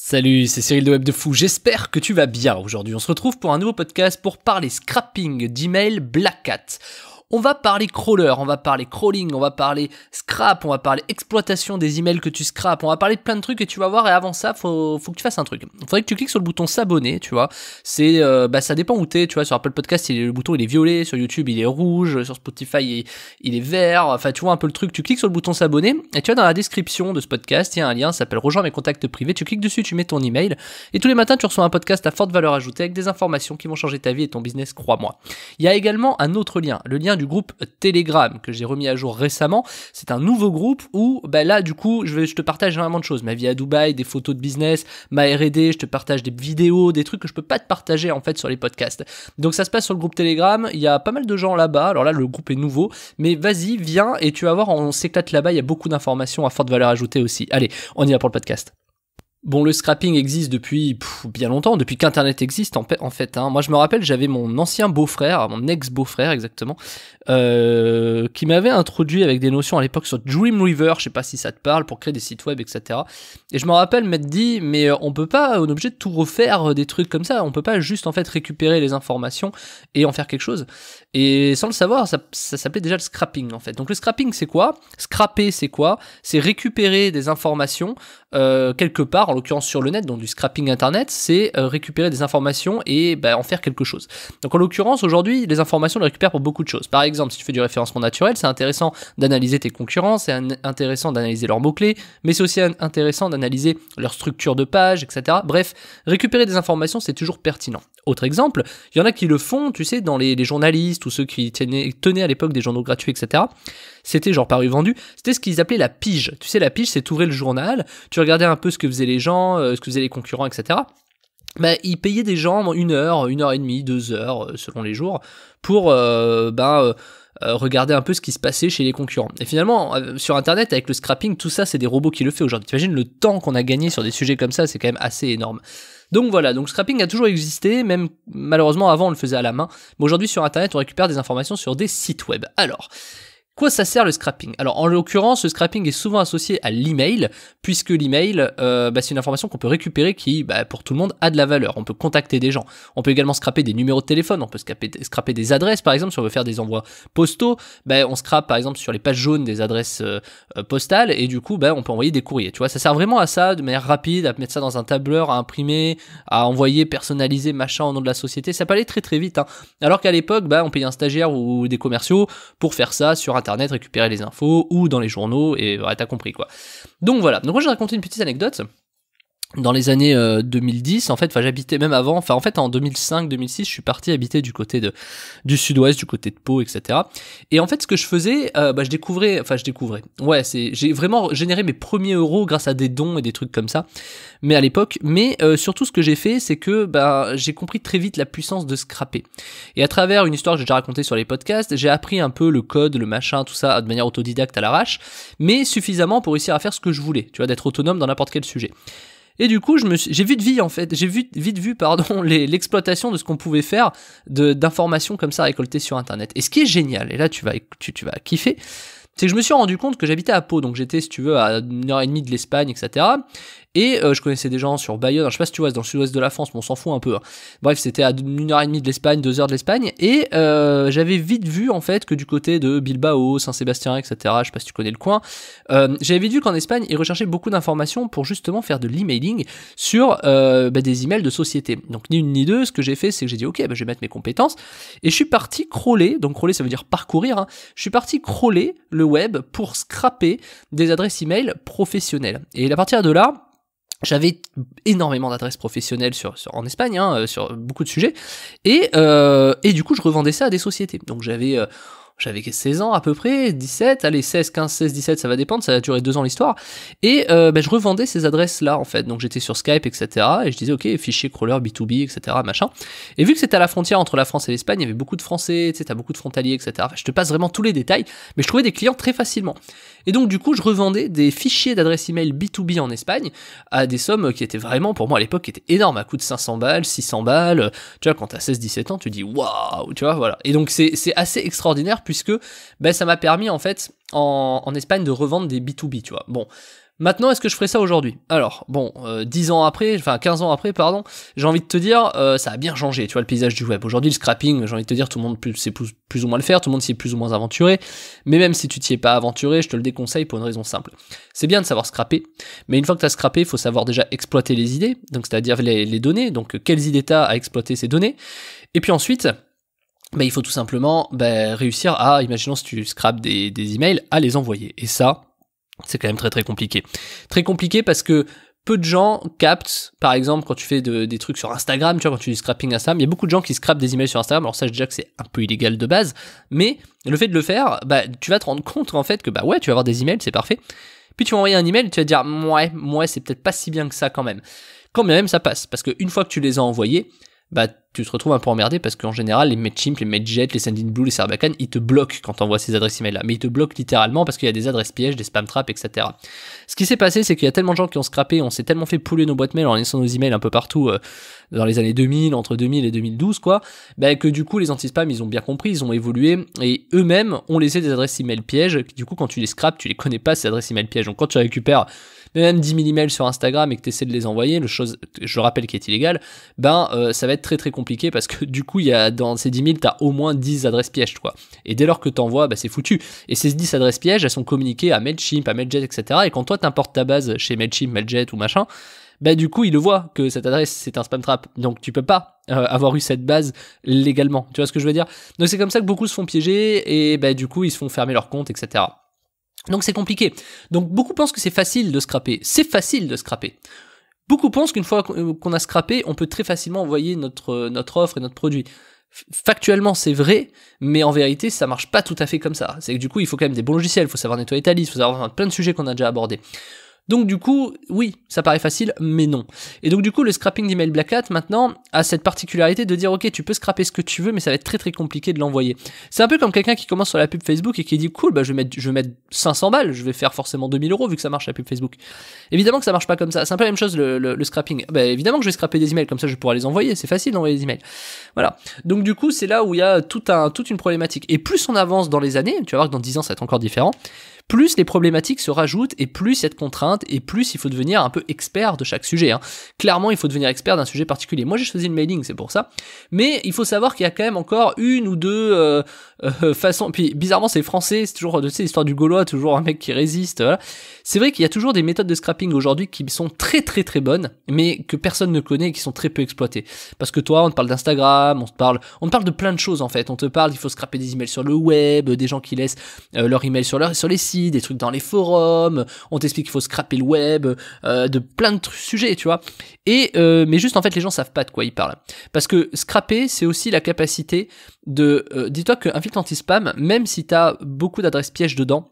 Salut, c'est Cyril de Web de Fou, j'espère que tu vas bien. Aujourd'hui, on se retrouve pour un nouveau podcast pour parler scrapping d'email Black Hat. On va parler crawler, on va parler crawling, on va parler scrap, on va parler exploitation des emails que tu scrapes, on va parler de plein de trucs et tu vas voir. Et avant ça, faut, faut que tu fasses un truc. Faudrait que tu cliques sur le bouton s'abonner, tu vois. C'est, euh, bah, ça dépend où es, tu vois. Sur Apple Podcast, le bouton il est violet, sur YouTube il est rouge, sur Spotify il est, vert. Enfin, tu vois un peu le truc. Tu cliques sur le bouton s'abonner et tu vois dans la description de ce podcast, il y a un lien, ça s'appelle rejoins mes contacts privés. Tu cliques dessus, tu mets ton email et tous les matins tu reçois un podcast à forte valeur ajoutée avec des informations qui vont changer ta vie et ton business, crois-moi. Il y a également un autre lien, le lien du groupe Telegram que j'ai remis à jour récemment. C'est un nouveau groupe où, bah là, du coup, je, vais, je te partage vraiment de choses. Ma vie à Dubaï, des photos de business, ma R&D, je te partage des vidéos, des trucs que je peux pas te partager en fait sur les podcasts. Donc ça se passe sur le groupe Telegram. Il y a pas mal de gens là-bas. Alors là, le groupe est nouveau, mais vas-y, viens et tu vas voir, on s'éclate là-bas. Il y a beaucoup d'informations à forte valeur ajoutée aussi. Allez, on y va pour le podcast. Bon, le scrapping existe depuis bien longtemps, depuis qu'Internet existe en, fait. Hein. Moi, je me rappelle, j'avais mon ancien beau-frère, mon ex-beau-frère exactement, euh, qui m'avait introduit avec des notions à l'époque sur Dreamweaver, je sais pas si ça te parle, pour créer des sites web, etc. Et je me rappelle m'être dit, mais euh, on peut pas, on est obligé de tout refaire, euh, des trucs comme ça, on peut pas juste en fait récupérer les informations et en faire quelque chose. Et sans le savoir, ça, s'appelait déjà le scrapping en fait. Donc le scrapping c'est quoi Scrapper c'est quoi C'est récupérer des informations euh, quelque part, en l'occurrence sur le net, donc du scrapping internet, c'est euh, récupérer des informations et bah, en faire quelque chose. Donc en l'occurrence aujourd'hui, les informations on les récupère pour beaucoup de choses. Par exemple, si tu fais du référencement naturel, c'est intéressant d'analyser tes concurrents, c'est intéressant d'analyser leurs mots-clés, mais c'est aussi intéressant d'analyser leur structure de page, etc. Bref, récupérer des informations c'est toujours pertinent. Autre exemple, il y en a qui le font, tu sais, dans les journalistes, tous ou ceux qui tenaient, tenaient à l'époque des journaux gratuits, etc. C'était genre paru vendu. C'était ce qu'ils appelaient la pige. Tu sais, la pige, c'est ouvrir le journal, tu regardais un peu ce que faisaient les gens, euh, ce que faisaient les concurrents, etc. Bah, ils payaient des gens une heure, une heure et demie, deux heures, euh, selon les jours, pour euh, bah, euh, regarder un peu ce qui se passait chez les concurrents. Et finalement, euh, sur Internet, avec le scrapping, tout ça, c'est des robots qui le font aujourd'hui. T'imagines le temps qu'on a gagné sur des sujets comme ça, c'est quand même assez énorme. Donc voilà, donc scrapping a toujours existé, même malheureusement avant on le faisait à la main, mais aujourd'hui sur Internet on récupère des informations sur des sites web. Alors, Quoi ça sert le scrapping Alors en l'occurrence, le scrapping est souvent associé à l'email, puisque l'email, euh, bah, c'est une information qu'on peut récupérer qui, bah, pour tout le monde, a de la valeur. On peut contacter des gens. On peut également scraper des numéros de téléphone, on peut scraper, des adresses, par exemple, si on veut faire des envois postaux, Ben on scrape par exemple sur les pages jaunes des adresses euh, euh, postales, et du coup, bah, on peut envoyer des courriers. Tu vois, ça sert vraiment à ça, de manière rapide, à mettre ça dans un tableur, à imprimer, à envoyer, personnaliser, machin, au nom de la société. Ça peut aller très très vite. Hein. Alors qu'à l'époque, on payait un stagiaire ou des commerciaux pour faire ça sur un internet, récupérer les infos ou dans les journaux et ouais, bah, t'as compris quoi. Donc voilà. Donc moi vais raconter une petite anecdote dans les années 2010, euh, en fait, enfin j'habitais même avant, enfin en fait en 2005-2006, je suis parti habiter du côté de du sud-ouest, du côté de Pau, etc. Et en fait, ce que je faisais, euh, bah, je découvrais, enfin je découvrais. Ouais, c'est j'ai vraiment généré mes premiers euros grâce à des dons et des trucs comme ça. Mais à l'époque, mais euh, surtout ce que j'ai fait, c'est que bah j'ai compris très vite la puissance de scraper. Et à travers une histoire que j'ai déjà racontée sur les podcasts, j'ai appris un peu le code, le machin, tout ça de manière autodidacte à l'arrache, mais suffisamment pour réussir à faire ce que je voulais, tu vois, d'être autonome dans n'importe quel sujet. Et du coup, j'ai vu de vie en fait, j'ai vu vite vu pardon l'exploitation de ce qu'on pouvait faire d'informations comme ça récoltées sur Internet. Et ce qui est génial, et là tu vas, tu, tu vas kiffer, c'est que je me suis rendu compte que j'habitais à Pau, donc j'étais, si tu veux, à une heure et demie de l'Espagne, etc. Et euh, je connaissais des gens sur Bayonne, je sais pas si tu vois, dans le sud-ouest de la France, mais on s'en fout un peu. Hein. Bref, c'était à une heure et demie de l'Espagne, deux heures de l'Espagne, et euh, j'avais vite vu en fait que du côté de Bilbao, Saint-Sébastien, etc., je sais pas si tu connais le coin, euh, j'avais vite vu qu'en Espagne, ils recherchaient beaucoup d'informations pour justement faire de l'emailing sur bah, des emails de société. Donc ni une ni deux, ce que j'ai fait, c'est que j'ai dit ok, bah, je vais mettre mes compétences, et je suis parti crawler, donc crawler ça veut dire parcourir, hein. je suis parti crawler le web pour scraper des adresses email professionnelles. Et à partir de là, j'avais énormément d'adresses professionnelles sur, en Espagne, hein, euh, sur beaucoup de sujets, et, euh, et du coup je revendais ça à des sociétés. Donc j'avais euh, j'avais 16 ans à peu près, 17, allez 16, 15, 16, 17, ça va dépendre, ça a duré deux ans l'histoire. Et euh, ben, je revendais ces adresses-là en fait, donc j'étais sur Skype, etc. Et je disais ok, fichier crawler, B2B, etc. Machin. Et vu que c'était à la frontière entre la France et l'Espagne, il y avait beaucoup de Français, tu sais, t'as beaucoup de frontaliers, etc. je te passe vraiment tous les détails, mais je trouvais des clients très facilement. Et donc du coup, je revendais des fichiers d'adresses email B2B en Espagne à des sommes qui étaient vraiment, pour moi à l'époque, qui étaient énormes, à coût de 500 balles, 600 balles. Tu vois, quand t'as 16, 17 ans, tu dis waouh, tu vois, voilà. Et donc c'est assez extraordinaire puisque ben, ça m'a permis en fait en, Espagne de revendre des B2B, tu vois. Bon. Maintenant, est-ce que je ferais ça aujourd'hui Alors, bon, 10 euh, ans après, enfin 15 ans après, pardon, j'ai envie de te dire, euh, ça a bien changé, tu vois, le paysage du web. Aujourd'hui, le scrapping, j'ai envie de te dire, tout le monde sait plus, ou moins le faire, tout le monde s'y est plus ou moins aventuré, mais même si tu t'y es pas aventuré, je te le déconseille pour une raison simple. C'est bien de savoir scraper, mais une fois que tu as scrappé, il faut savoir déjà exploiter les idées, donc c'est-à-dire les, les données, donc quelles idées tu as à exploiter ces données, et puis ensuite, bah, il faut tout simplement bah, réussir à, imaginons si tu scrapes des, emails, à les envoyer. Et ça, c'est quand même très très compliqué. Très compliqué parce que peu de gens captent, par exemple, quand tu fais des trucs sur Instagram, tu vois, quand tu dis « du scrapping Instagram, il y a beaucoup de gens qui scrapent des emails sur Instagram. Alors ça, je déjà que c'est un peu illégal de base, mais le fait de le faire, bah, tu vas te rendre compte en fait que bah ouais, tu vas avoir des emails, c'est parfait. Puis tu vas envoyer un email, tu vas dire ouais, ouais, c'est peut-être pas si bien que ça quand même. Quand même, ça passe parce que une fois que tu les as envoyés, bah tu te retrouves un peu emmerdé parce qu'en général, les Medchimp, les Medjet, les Sendinblue, Blue, les Serbacan, ils te bloquent quand envoies ces adresses email là. Mais ils te bloquent littéralement parce qu'il y a des adresses pièges, des spam traps, etc. Ce qui s'est passé, c'est qu'il y a tellement de gens qui ont scrappé, on s'est tellement fait pouler nos boîtes mail en laissant nos emails un peu partout euh, dans les années 2000, entre 2000 et 2012, quoi, ben que du coup, les anti-spam, ils ont bien compris, ils ont évolué et eux-mêmes ont laissé des adresses email pièges. Du coup, quand tu les scrapes, tu les connais pas, ces adresses email pièges. Donc quand tu récupères même 10 000 emails sur Instagram et que tu essaies de les envoyer, le chose, je rappelle qui est illégal, ben, euh, ça va être très très compliqué compliqué parce que du coup, il y a, dans ces 10 000, tu as au moins 10 adresses pièges, quoi. Et dès lors que tu envoies, bah, c'est foutu. Et ces 10 adresses pièges, elles sont communiquées à Mailchimp, à Mailjet, etc. Et quand toi, importes ta base chez Mailchimp, Mailjet ou machin, bah du coup ils le voient que cette adresse c'est un spam trap donc tu peux pas euh, avoir eu cette base légalement tu vois ce que je veux dire donc c'est comme ça que beaucoup se font piéger et bah du coup ils se font fermer leur compte etc donc c'est compliqué donc beaucoup pensent que c'est facile de scraper c'est facile de scraper Beaucoup pensent qu'une fois euh, qu'on a scrappé, on peut très facilement envoyer notre, euh, notre offre et notre produit. Factuellement, c'est vrai, mais en vérité, ça marche pas tout à fait comme ça. C'est que du coup, il faut quand même des bons logiciels, il faut savoir nettoyer ta liste, il faut savoir plein de sujets qu'on a déjà abordés. Donc du coup, oui, ça paraît facile, mais non. Et donc du coup, le scrapping d'email Black Hat maintenant a cette particularité de dire ok, tu peux scraper ce que tu veux, mais ça va être très très compliqué de l'envoyer. C'est un peu comme quelqu'un qui commence sur la pub Facebook et qui dit cool, bah je vais mettre, je vais mettre 500 balles, je vais faire forcément 2000 euros vu que ça marche la pub Facebook. Évidemment que ça marche pas comme ça. C'est un peu la même chose le, le, scrapping. Bah évidemment que je vais scraper des emails comme ça, je pourrai les envoyer. C'est facile d'envoyer des emails. Voilà. Donc du coup, c'est là où il y a tout un, toute une problématique. Et plus on avance dans les années, tu vas voir que dans 10 ans ça va être encore différent plus les problématiques se rajoutent et plus cette contrainte et plus il faut devenir un peu expert de chaque sujet. Hein. Clairement, il faut devenir expert d'un sujet particulier. Moi, j'ai choisi le mailing, c'est pour ça. Mais il faut savoir qu'il y a quand même encore une ou deux euh, euh, façons. Puis bizarrement, c'est français, c'est toujours de sais, l'histoire du Gaulois, toujours un mec qui résiste. C'est vrai qu'il y a toujours des méthodes de scrapping aujourd'hui qui sont très très très bonnes, mais que personne ne connaît et qui sont très peu exploitées. Parce que toi, on te parle d'Instagram, on te parle, on parle de plein de choses en fait. On te parle, il faut scraper des emails sur le web, des gens qui laissent euh, leurs leur email sur sur les sites des trucs dans les forums, on t'explique qu'il faut scraper le web, euh, de plein de sujets, tu vois. Et euh, mais juste en fait les gens savent pas de quoi ils parlent. Parce que scraper, c'est aussi la capacité de euh, dis-toi qu'un filtre anti-spam, même si t'as beaucoup d'adresses pièges dedans,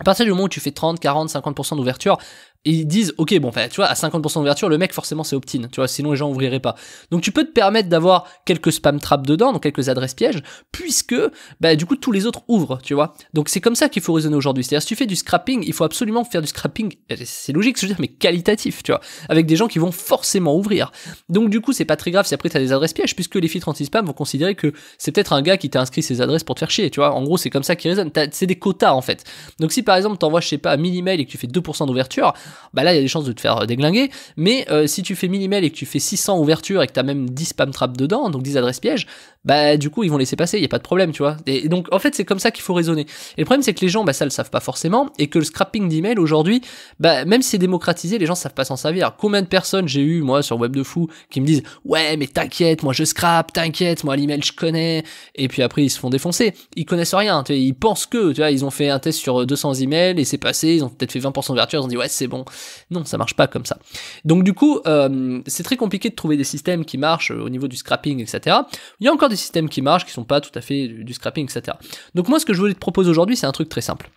à partir du moment où tu fais 30, 40, 50% d'ouverture, ils disent, ok, bon, bah, tu vois, à 50% d'ouverture, le mec, forcément, c'est opt-in, tu vois, sinon les gens ouvriraient pas. Donc tu peux te permettre d'avoir quelques spam traps dedans, donc quelques adresses pièges, puisque, bah, du coup, tous les autres ouvrent, tu vois. Donc c'est comme ça qu'il faut raisonner aujourd'hui. C'est-à-dire, si tu fais du scrapping, il faut absolument faire du scrapping, c'est logique, je veux dire, mais qualitatif, tu vois, avec des gens qui vont forcément ouvrir. Donc du coup, c'est pas très grave si après as des adresses pièges, puisque les filtres anti-spam vont considérer que c'est peut-être un gars qui t'a inscrit ses adresses pour te faire chier, tu vois. En gros, c'est comme ça qu'ils raisonnent. C'est des quotas, en fait. Donc si par exemple, t'envoies, je sais pas, 1000 emails et que tu fais 2% d'ouverture, bah là il y a des chances de te faire euh, déglinguer. Mais euh, si tu fais 1000 emails et que tu fais 600 ouvertures et que tu as même 10 spam traps dedans, donc 10 adresses pièges, bah du coup ils vont laisser passer, il y a pas de problème, tu vois. Et donc en fait c'est comme ça qu'il faut raisonner. Et le problème c'est que les gens bah ça le savent pas forcément et que le scrapping d'emails aujourd'hui, bah même si c'est démocratisé, les gens savent pas s'en servir. Combien de personnes j'ai eu moi sur web de fou qui me disent "Ouais, mais t'inquiète, moi je scrape, t'inquiète, moi l'email je connais." Et puis après ils se font défoncer. Ils connaissent rien, ils pensent que, tu vois, ils ont fait un test sur 200 euh, emails et c'est passé, ils ont peut-être fait 20% d'ouverture, ils ont dit "Ouais, c'est bon." Non, ça marche pas comme ça. Donc du coup, euh, c'est très compliqué de trouver des systèmes qui marchent euh, au niveau du scrapping, etc. Il y a encore des systèmes qui marchent, qui sont pas tout à fait du, scrapping, etc. Donc moi, ce que je voulais te proposer aujourd'hui, c'est un truc très simple.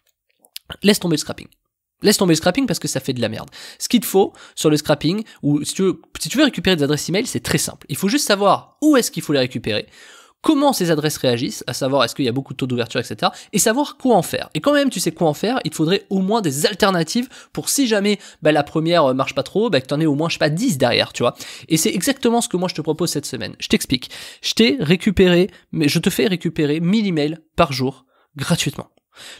Laisse tomber le scrapping. Laisse tomber le scrapping parce que ça fait de la merde. Ce qu'il te faut sur le scrapping, ou si tu veux, si tu veux récupérer des adresses email, c'est très simple. Il faut juste savoir où est-ce qu'il faut les récupérer, comment ces adresses réagissent, à savoir est-ce qu'il y a beaucoup de taux d'ouverture, etc. Et savoir quoi en faire. Et quand même tu sais quoi en faire, il te faudrait au moins des alternatives pour si jamais bah, la première euh, marche pas trop, bah, que t'en aies au moins, je sais pas, 10 derrière, tu vois. Et c'est exactement ce que moi je te propose cette semaine. Je t'explique. Je t'ai récupéré, mais je te fais récupérer 1000 emails par jour gratuitement.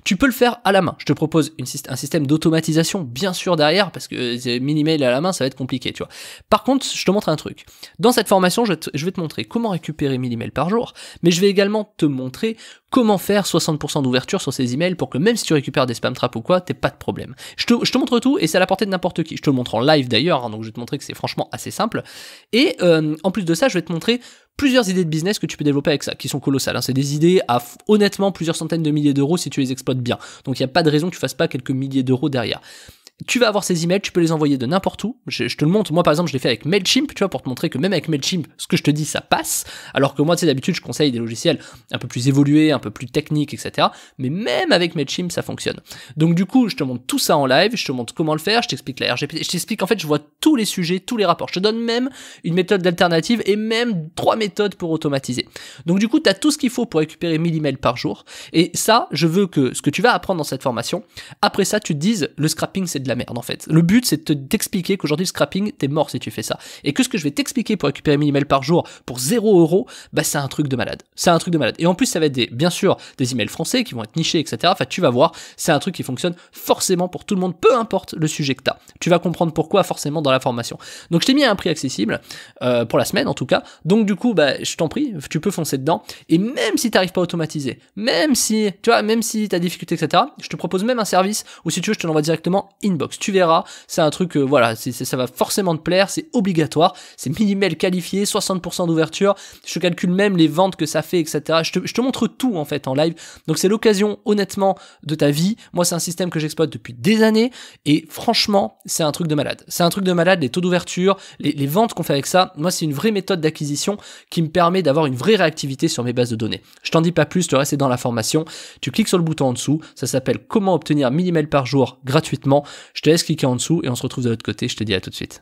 Tu peux le faire à la main. Je te propose un système d'automatisation, bien sûr, derrière, parce que 1000 mail à la main, ça va être compliqué, tu vois. Par contre, je te montre un truc. Dans cette formation, je, vais te montrer comment récupérer 1000 emails par jour, mais je vais également te montrer comment faire 60% d'ouverture sur ces emails pour que même si tu récupères des spam traps ou quoi, t'aies pas de problème. Je te, montre tout et c'est à la portée de n'importe qui. Je te le montre en live d'ailleurs, hein, donc je vais te montrer que c'est franchement assez simple. Et euh, en plus de ça, je vais te montrer plusieurs idées de business que tu peux développer avec ça, qui sont colossales. Hein. C'est des idées à honnêtement plusieurs centaines de milliers d'euros si tu les exploites bien. Donc il n'y a pas de raison que tu fasses pas quelques milliers d'euros derrière tu vas avoir ces emails, tu peux les envoyer de n'importe où. Je, te le montre. Moi, par exemple, je l'ai fait avec Mailchimp, tu vois, pour te montrer que même avec Mailchimp, ce que je te dis, ça passe. Alors que moi, tu sais, d'habitude, je conseille des logiciels un peu plus évolués, un peu plus techniques, etc. Mais même avec Mailchimp, ça fonctionne. Donc, du coup, je te montre tout ça en live, je te montre comment le faire, je t'explique la RGPD, je t'explique, en fait, je vois tous les sujets, tous les rapports. Je te donne même une méthode d'alternative et même trois méthodes pour automatiser. Donc, du coup, tu as tout ce qu'il faut pour récupérer 1000 emails par jour. Et ça, je veux que ce que tu vas apprendre dans cette formation, après ça, tu te dises, le scrapping, c'est la merde en fait. Le but c'est de t'expliquer qu'aujourd'hui le scrapping, t'es mort si tu fais ça. Et que ce que je vais t'expliquer pour récupérer 1000 emails par jour pour 0 euros, bah c'est un truc de malade. C'est un truc de malade. Et en plus ça va être des, bien sûr des emails français qui vont être nichés, etc. Enfin tu vas voir, c'est un truc qui fonctionne forcément pour tout le monde, peu importe le sujet que tu as. Tu vas comprendre pourquoi forcément dans la formation. Donc je t'ai mis à un prix accessible, euh, pour la semaine en tout cas. Donc du coup, bah je t'en prie, tu peux foncer dedans. Et même si t'arrives pas à automatiser, même si, tu vois, même si t'as difficulté, etc., je te propose même un service où si tu veux, je te l'envoie directement in tu verras. C'est un truc, euh, voilà, ça va forcément te plaire, c'est obligatoire. C'est minimal qualifié, 60% d'ouverture. Je calcule même les ventes que ça fait, etc. Je te, montre tout en fait en live. Donc c'est l'occasion, honnêtement, de ta vie. Moi, c'est un système que j'exploite depuis des années et franchement, c'est un truc de malade. C'est un truc de malade, les taux d'ouverture, les, ventes qu'on fait avec ça. Moi, c'est une vraie méthode d'acquisition qui me permet d'avoir une vraie réactivité sur mes bases de données. Je t'en dis pas plus, le reste est dans la formation. Tu cliques sur le bouton en dessous, ça s'appelle comment obtenir mini par jour gratuitement. Je te laisse cliquer en dessous et on se retrouve de l'autre côté. Je te dis à tout de suite.